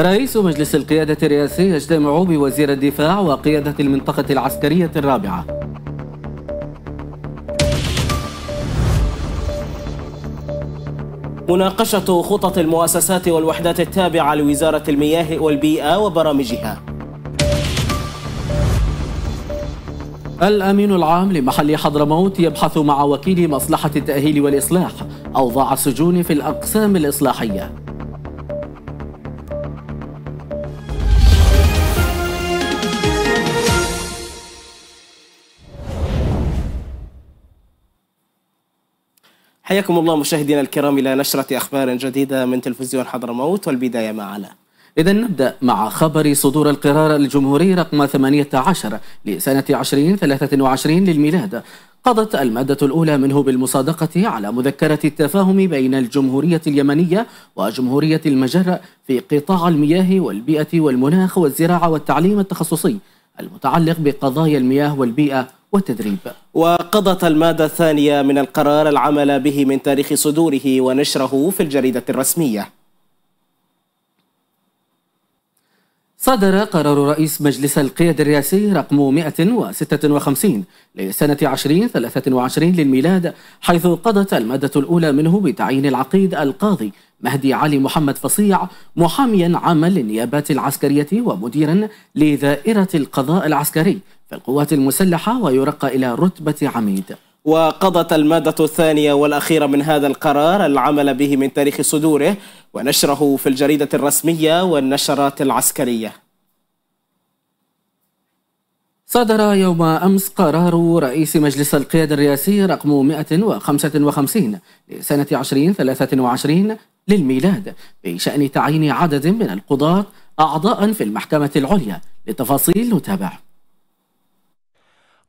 رئيس مجلس القيادة الرئاسي يجتمع بوزير الدفاع وقيادة المنطقة العسكرية الرابعة مناقشة خطط المؤسسات والوحدات التابعة لوزارة المياه والبيئة وبرامجها الأمين العام لمحل حضرموت يبحث مع وكيل مصلحة التأهيل والإصلاح أوضاع السجون في الأقسام الإصلاحية حياكم الله مشاهدينا الكرام إلى نشرة أخبار جديدة من تلفزيون حضرموت والبداية مع علاء إذا نبدأ مع خبر صدور القرار الجمهوري رقم 18 لسنة 2023 للميلاد قضت المادة الأولى منه بالمصادقة على مذكرة التفاهم بين الجمهورية اليمنية وجمهورية المجر في قطاع المياه والبيئة والمناخ والزراعة والتعليم التخصصي المتعلق بقضايا المياه والبيئة والتدريب وقضت المادة الثانية من القرار العمل به من تاريخ صدوره ونشره في الجريدة الرسمية صدر قرار رئيس مجلس القيادة الرئاسي رقم 156 لسنة 2023 للميلاد حيث قضت المادة الأولى منه بتعيين العقيد القاضي مهدي علي محمد فصيع محاميا عاما للنيابات العسكرية ومديرا لذائرة القضاء العسكري في القوات المسلحة ويرقى إلى رتبة عميد وقضت المادة الثانية والأخيرة من هذا القرار العمل به من تاريخ صدوره ونشره في الجريدة الرسمية والنشرات العسكرية صدر يوم أمس قرار رئيس مجلس القيادة الرئاسي رقم 155 لسنة 2023 للميلاد بشأن تعيين عدد من القضاة أعضاء في المحكمة العليا لتفاصيل نتابعه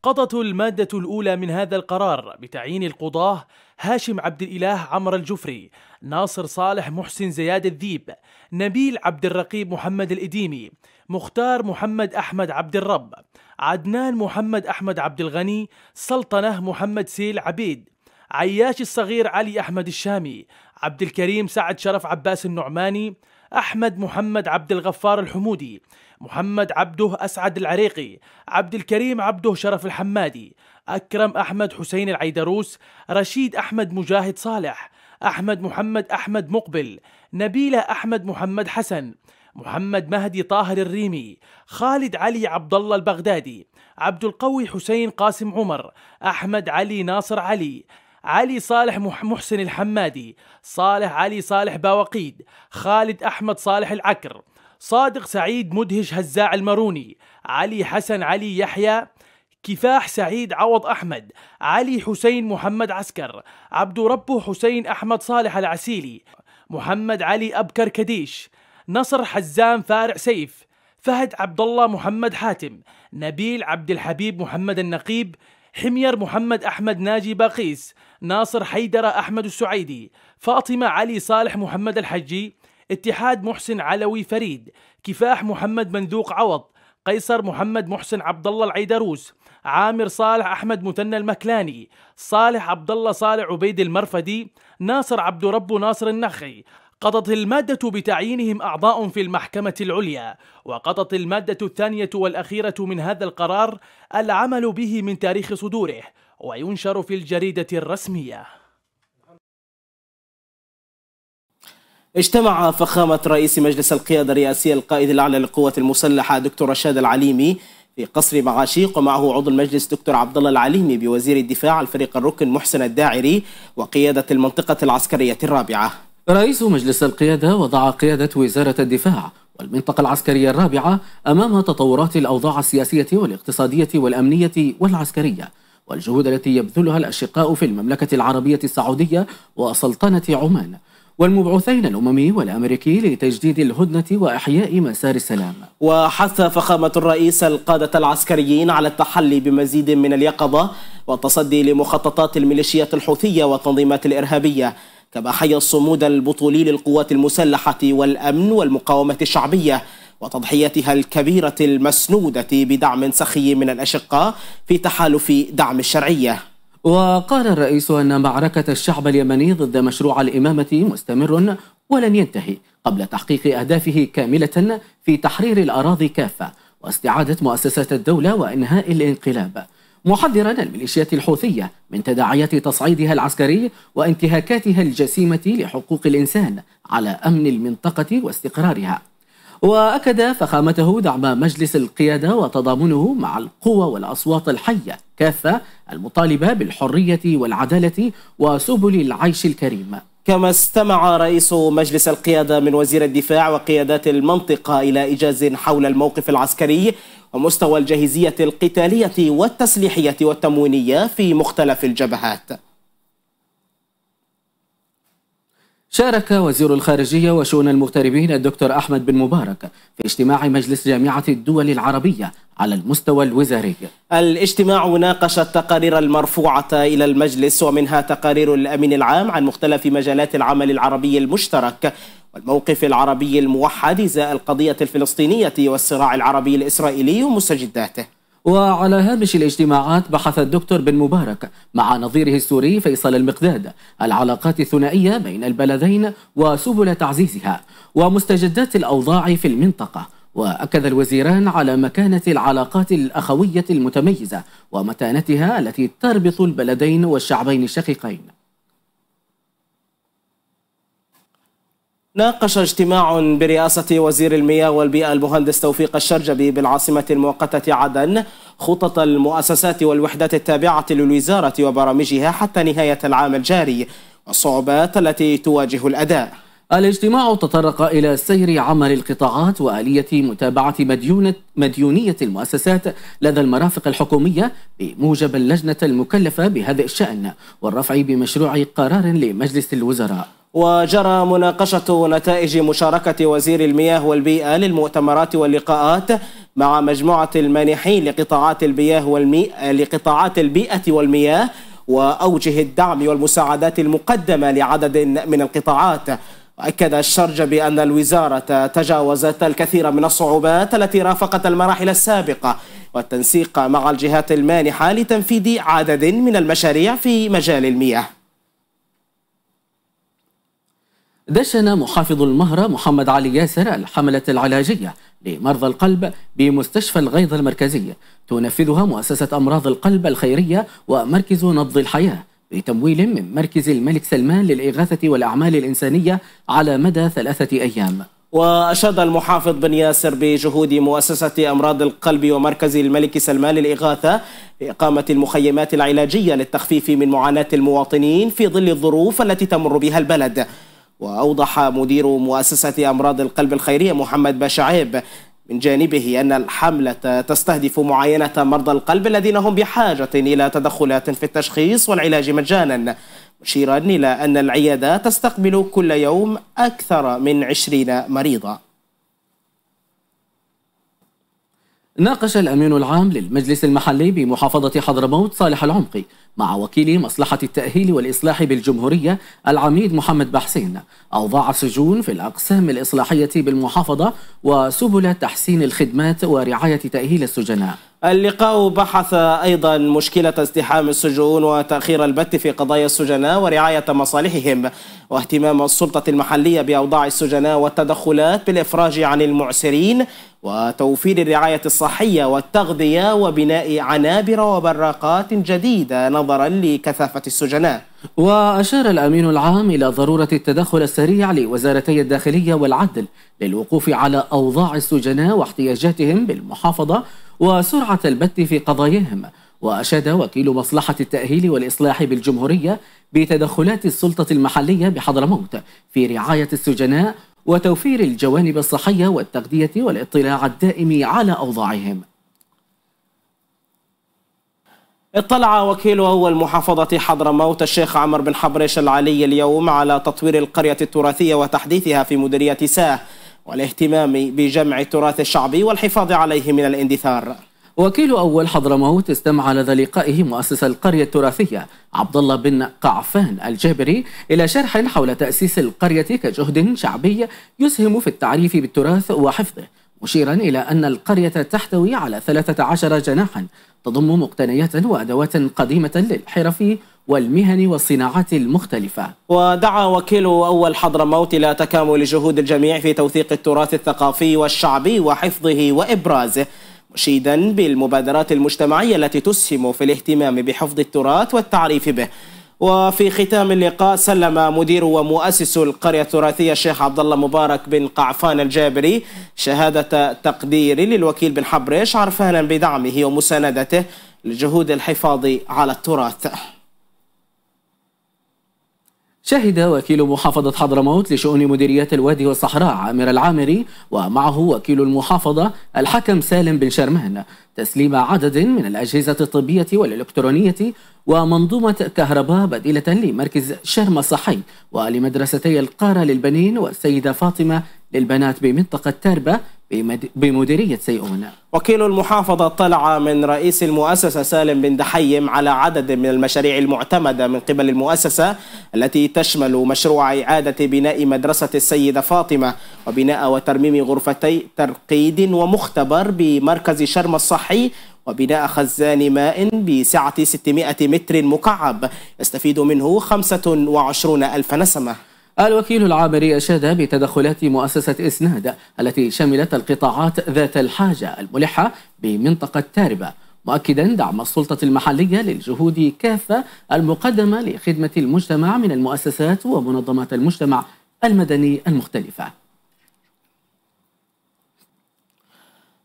قضت المادة الأولى من هذا القرار بتعيين القضاة هاشم عبد الإله عمر الجفري ناصر صالح محسن زياد الذيب نبيل عبد الرقيب محمد الإديمي مختار محمد أحمد عبد الرب عدنان محمد أحمد عبد الغني سلطنة محمد سيل عبيد عياش الصغير علي أحمد الشامي عبد الكريم سعد شرف عباس النعماني أحمد محمد عبد الغفار الحمودي محمد عبده أسعد العريقي عبد الكريم عبده شرف الحمادي أكرم أحمد حسين العيدروس رشيد أحمد مجاهد صالح أحمد محمد أحمد مقبل نبيلة أحمد محمد حسن محمد مهدي طاهر الريمي خالد علي عبد الله البغدادي عبد القوي حسين قاسم عمر أحمد علي ناصر علي علي صالح محسن الحمادي صالح علي صالح باوقيد خالد أحمد صالح العكر صادق سعيد مدهش هزاع الماروني علي حسن علي يحيى كفاح سعيد عوض أحمد علي حسين محمد عسكر عبد ربه حسين أحمد صالح العسيلي محمد علي أبكر كديش نصر حزام فارع سيف فهد عبد الله محمد حاتم نبيل عبد الحبيب محمد النقيب حمير محمد أحمد ناجي باقيس ناصر حيدر أحمد السعيدي فاطمة علي صالح محمد الحجي اتحاد محسن علوي فريد كفاح محمد منذوق عوض قيصر محمد محسن عبد الله العيدروس عامر صالح احمد مثنى المكلاني صالح عبد الله صالح عبيد المرفدي ناصر عبد رب ناصر النخعي قضت المادة بتعيينهم أعضاء في المحكمة العليا وقضت المادة الثانية والأخيرة من هذا القرار العمل به من تاريخ صدوره وينشر في الجريدة الرسمية اجتمع فخامة رئيس مجلس القيادة الرئاسية القائد الأعلى للقوات المسلحة دكتور رشاد العليمي في قصر معاشيق ومعه عضو المجلس دكتور عبد الله العليمي بوزير الدفاع الفريق الركن محسن الداعري وقيادة المنطقة العسكرية الرابعة رئيس مجلس القيادة وضع قيادة وزارة الدفاع والمنطقة العسكرية الرابعة أمام تطورات الأوضاع السياسية والاقتصادية والأمنية والعسكرية والجهود التي يبذلها الأشقاء في المملكة العربية السعودية وسلطنة عمان والمبعوثين الأممي والأمريكي لتجديد الهدنة وإحياء مسار السلام وحث فخامة الرئيس القادة العسكريين على التحلي بمزيد من اليقظة والتصدي لمخططات الميليشيات الحوثية والتنظيمات الإرهابية كما حيا الصمود البطولي للقوات المسلحة والأمن والمقاومة الشعبية وتضحيتها الكبيرة المسنودة بدعم سخي من الأشقاء في تحالف دعم الشرعية وقال الرئيس أن معركة الشعب اليمني ضد مشروع الإمامة مستمر ولن ينتهي قبل تحقيق أهدافه كاملة في تحرير الأراضي كافة واستعادة مؤسسات الدولة وإنهاء الانقلاب محذرا الميليشيات الحوثية من تداعيات تصعيدها العسكري وانتهاكاتها الجسيمة لحقوق الإنسان على أمن المنطقة واستقرارها وأكد فخامته دعم مجلس القيادة وتضامنه مع القوى والأصوات الحية كافة المطالبة بالحرية والعدالة وسبل العيش الكريم كما استمع رئيس مجلس القيادة من وزير الدفاع وقيادات المنطقة إلى إيجاز حول الموقف العسكري ومستوى الجاهزية القتالية والتسليحية والتموينية في مختلف الجبهات شارك وزير الخارجية وشؤون المغتربين الدكتور أحمد بن مبارك في اجتماع مجلس جامعة الدول العربية على المستوى الوزاري الاجتماع ناقش التقارير المرفوعة إلى المجلس ومنها تقارير الأمين العام عن مختلف مجالات العمل العربي المشترك والموقف العربي الموحد إزاء القضية الفلسطينية والصراع العربي الإسرائيلي ومستجداته وعلى هامش الاجتماعات بحث الدكتور بن مبارك مع نظيره السوري فيصل المقداد العلاقات الثنائية بين البلدين وسبل تعزيزها ومستجدات الأوضاع في المنطقة وأكد الوزيران على مكانة العلاقات الأخوية المتميزة ومتانتها التي تربط البلدين والشعبين الشقيقين ناقش اجتماع برئاسة وزير المياه والبيئة المهندس توفيق الشرجبي بالعاصمة المؤقتة عدن خطط المؤسسات والوحدات التابعة للوزارة وبرامجها حتى نهاية العام الجاري والصعوبات التي تواجه الأداء الاجتماع تطرق إلى سير عمل القطاعات وآلية متابعة مديونة مديونية المؤسسات لدى المرافق الحكومية بموجب اللجنة المكلفة بهذا الشأن والرفع بمشروع قرار لمجلس الوزراء وجرى مناقشة نتائج مشاركة وزير المياه والبيئة للمؤتمرات واللقاءات مع مجموعة المانحين لقطاعات البيئة والمي... لقطاعات البيئة والمياه وأوجه الدعم والمساعدات المقدمة لعدد من القطاعات أكد الشرج بأن الوزارة تجاوزت الكثير من الصعوبات التي رافقت المراحل السابقة والتنسيق مع الجهات المانحة لتنفيذ عدد من المشاريع في مجال المياه دشن محافظ المهرة محمد علي ياسر الحملة العلاجية لمرضى القلب بمستشفى الغيظ المركزي تنفذها مؤسسة أمراض القلب الخيرية ومركز نبض الحياة بتمويل من مركز الملك سلمان للإغاثة والأعمال الإنسانية على مدى ثلاثة أيام وأشاد المحافظ بن ياسر بجهود مؤسسة أمراض القلب ومركز الملك سلمان للإغاثة لإقامة المخيمات العلاجية للتخفيف من معاناة المواطنين في ظل الظروف التي تمر بها البلد وأوضح مدير مؤسسة أمراض القلب الخيرية محمد بشعيب من جانبه أن الحملة تستهدف معاينة مرضى القلب الذين هم بحاجة إلى تدخلات في التشخيص والعلاج مجانا مشيرا إلى أن العيادات تستقبل كل يوم أكثر من 20 مريضاً ناقش الأمين العام للمجلس المحلي بمحافظة حضرموت صالح العمقي مع وكيل مصلحة التأهيل والإصلاح بالجمهورية العميد محمد بحسين أوضاع السجون في الأقسام الإصلاحية بالمحافظة وسبل تحسين الخدمات ورعاية تأهيل السجناء اللقاء بحث أيضا مشكلة ازدحام السجون وتأخير البت في قضايا السجناء ورعاية مصالحهم واهتمام السلطة المحلية بأوضاع السجناء والتدخلات بالإفراج عن المعسرين وتوفير الرعاية الصحية والتغذية وبناء عنابر وبراقات جديدة نظرا لكثافة السجناء وأشار الأمين العام إلى ضرورة التدخل السريع لوزارتي الداخلية والعدل للوقوف على أوضاع السجناء واحتياجاتهم بالمحافظة وسرعة البت في قضاياهم وأشاد وكيل مصلحة التأهيل والإصلاح بالجمهورية بتدخلات السلطة المحلية بحضرموت في رعاية السجناء وتوفير الجوانب الصحية والتغذية والاطلاع الدائم على أوضاعهم اطلع وكيل أول محافظة حضرموت الشيخ عمر بن حبريش العلي اليوم على تطوير القرية التراثية وتحديثها في مديرية ساه والاهتمام بجمع التراث الشعبي والحفاظ عليه من الاندثار وكيل أول حضرموت استمع لدى لقائه مؤسس القرية التراثية عبد الله بن قعفان الجابري إلى شرح حول تأسيس القرية كجهد شعبي يسهم في التعريف بالتراث وحفظه مشيرا إلى أن القرية تحتوي على 13 جناحا تضم مقتنيات وأدوات قديمة للحرف والمهن والصناعات المختلفة ودعا وكيل أول حضرموت إلى تكامل جهود الجميع في توثيق التراث الثقافي والشعبي وحفظه وإبرازه مشيدا بالمبادرات المجتمعية التي تسهم في الاهتمام بحفظ التراث والتعريف به وفي ختام اللقاء سلم مدير ومؤسس القرية التراثية الشيخ عبد الله مبارك بن قعفان الجابري شهادة تقدير للوكيل بن حبريش عرفانا بدعمه ومساندته لجهود الحفاظ على التراث شهد وكيل محافظة حضرموت لشؤون مديريات الوادي والصحراء عامر العامري ومعه وكيل المحافظة الحكم سالم بن شرمان تسليم عدد من الأجهزة الطبية والإلكترونية ومنظومة كهرباء بديلة لمركز شرم الصحي ولمدرستي القارة للبنين والسيدة فاطمة للبنات بمنطقة تربة بمديرية سيئونا وكيل المحافظة طلع من رئيس المؤسسة سالم بن دحيم على عدد من المشاريع المعتمدة من قبل المؤسسة التي تشمل مشروع إعادة بناء مدرسة السيدة فاطمة وبناء وترميم غرفتي ترقيد ومختبر بمركز شرم الصحي وبناء خزان ماء بسعة 600 متر مكعب يستفيد منه 25 ألف نسمة الوكيل العامري أشاد بتدخلات مؤسسة إسناد التي شملت القطاعات ذات الحاجة الملحة بمنطقة تاربة مؤكدا دعم السلطة المحلية للجهود كافة المقدمة لخدمة المجتمع من المؤسسات ومنظمات المجتمع المدني المختلفة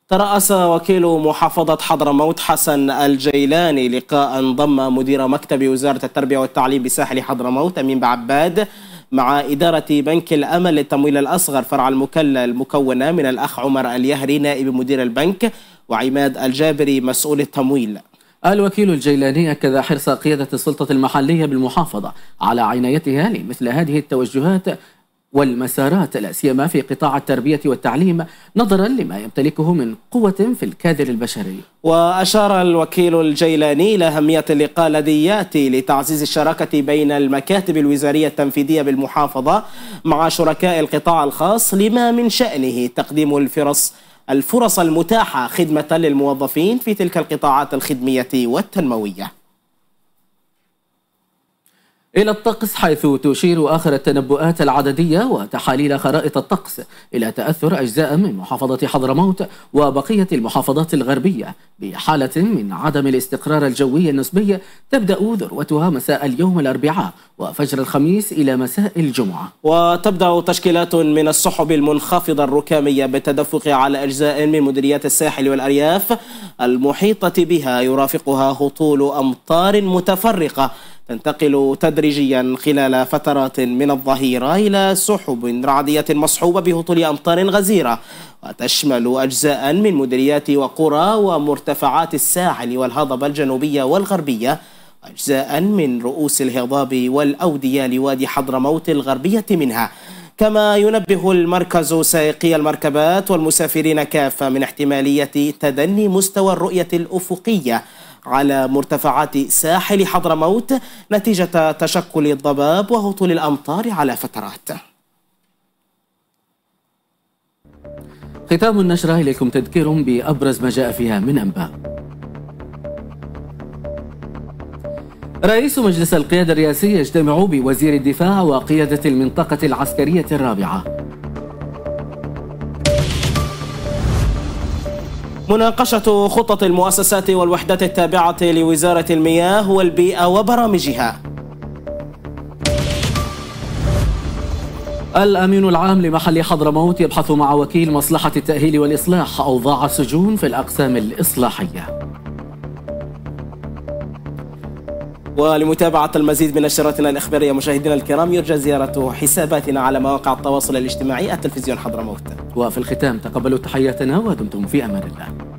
ترأس وكيل محافظة حضرموت حسن الجيلاني لقاء ضم مدير مكتب وزارة التربية والتعليم بساحل حضرموت أمين بعباد مع إدارة بنك الأمل للتمويل الأصغر فرع المكلة المكونة من الأخ عمر اليهري نائب مدير البنك وعماد الجابري مسؤول التمويل الوكيل الجيلاني أكد حرص قيادة السلطة المحلية بالمحافظة على عنايتها لمثل هذه التوجهات والمسارات لا سيما في قطاع التربيه والتعليم نظرا لما يمتلكه من قوه في الكادر البشري. واشار الوكيل الجيلاني الى اهميه اللقاء الذي ياتي لتعزيز الشراكه بين المكاتب الوزاريه التنفيذيه بالمحافظه مع شركاء القطاع الخاص لما من شانه تقديم الفرص الفرص المتاحه خدمه للموظفين في تلك القطاعات الخدميه والتنمويه. إلى الطقس حيث تشير آخر التنبؤات العددية وتحاليل خرائط الطقس إلى تأثر أجزاء من محافظة حضرموت وبقية المحافظات الغربية بحالة من عدم الاستقرار الجوي النسبي تبدأ ذروتها مساء اليوم الأربعاء وفجر الخميس إلى مساء الجمعة وتبدأ تشكيلات من السحب المنخفضة الركامية بالتدفق على أجزاء من مديريات الساحل والأرياف المحيطة بها يرافقها هطول أمطار متفرقة تنتقل تدريجيا خلال فترات من الظهيرة إلى سحب رعدية مصحوبة بهطول أمطار غزيرة وتشمل أجزاء من مديريات وقرى ومرتفعات الساحل والهضبة الجنوبية والغربية أجزاء من رؤوس الهضاب والأودية لوادي حضرموت الغربية منها كما ينبه المركز سائقي المركبات والمسافرين كافة من احتمالية تدني مستوى الرؤية الأفقية على مرتفعات ساحل حضرموت نتيجة تشكل الضباب وهطول الأمطار على فترات ختام النشرة إليكم تذكير بأبرز ما جاء فيها من أنباء رئيس مجلس القيادة الرئاسي يجتمع بوزير الدفاع وقيادة المنطقة العسكرية الرابعة مناقشة خطط المؤسسات والوحدات التابعة لوزارة المياه والبيئة وبرامجها الأمين العام لمحل حضرموت يبحث مع وكيل مصلحة التأهيل والإصلاح أوضاع السجون في الأقسام الإصلاحية ولمتابعة المزيد من نشراتنا الإخبارية مشاهدينا الكرام يرجى زيارة حساباتنا على مواقع التواصل الاجتماعي التلفزيون حضرموت وفي الختام تقبلوا تحياتنا ودمتم في أمان الله